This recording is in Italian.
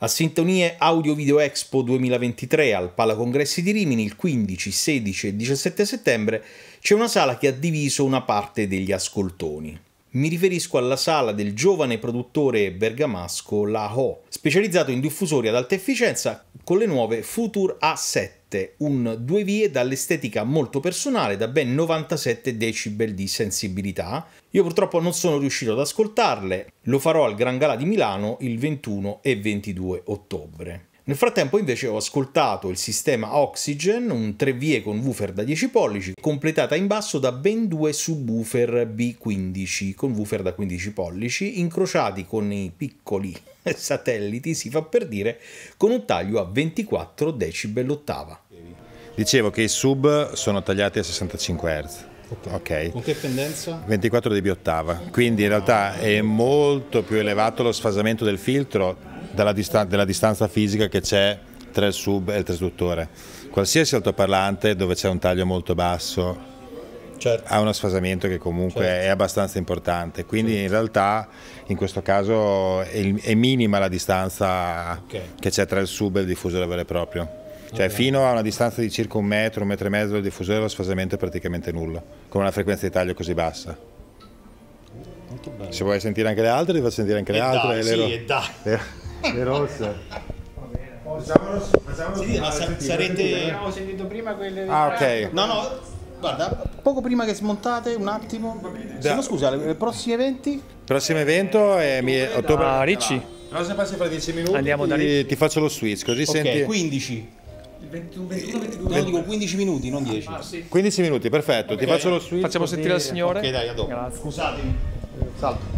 A Sintonie Audio Video Expo 2023 al Congressi di Rimini il 15, 16 e 17 settembre c'è una sala che ha diviso una parte degli ascoltoni. Mi riferisco alla sala del giovane produttore bergamasco La Ho, specializzato in diffusori ad alta efficienza con le nuove Future A7 un due vie dall'estetica molto personale da ben 97 decibel di sensibilità. Io purtroppo non sono riuscito ad ascoltarle, lo farò al Gran Gala di Milano il 21 e 22 ottobre. Nel frattempo invece ho ascoltato il sistema Oxygen, un 3V con woofer da 10 pollici, completata in basso da ben due subwoofer B15 con woofer da 15 pollici, incrociati con i piccoli satelliti, si fa per dire, con un taglio a 24 decibel ottava. Dicevo che i sub sono tagliati a 65 Hz. Okay. Okay. Con che pendenza? 24 dB ottava, quindi in realtà è molto più elevato lo sfasamento del filtro dalla distan della distanza fisica che c'è tra il sub e il trasduttore. Qualsiasi altoparlante dove c'è un taglio molto basso Certo. ha uno sfasamento che comunque certo. è abbastanza importante. Quindi certo. in realtà in questo caso è, è minima la distanza okay. che c'è tra il sub e il diffusore vero e proprio. Cioè okay. fino a una distanza di circa un metro, un metro e mezzo dal diffusore lo sfasamento è praticamente nullo, con una frequenza di taglio così bassa. Se vuoi sentire anche le altre, ti fa sentire anche le e altre. Dai, sì, le... e dai. Eh. le rosse. Facciamolo, facciamolo sì, ma sa- sarete. Abbiamo sentito prima quelle. Ah, ok. No, no, guarda, poco prima che smontate, un attimo. Se no, scusa, i prossimi eventi? Prossimo evento è ottobre. ottobre. Ah, Ricci. No, se passi fra 10 minuti Andiamo ti, da lì. ti faccio lo switch, così okay, senti. 15. 21, 22, 22. dico 15 minuti, non 10. Ah, sì. 15 minuti, perfetto. Okay. Ti faccio lo switch. Facciamo sentire la signore. Ok, dai, a dopo. Grazie. Scusatemi. Salto.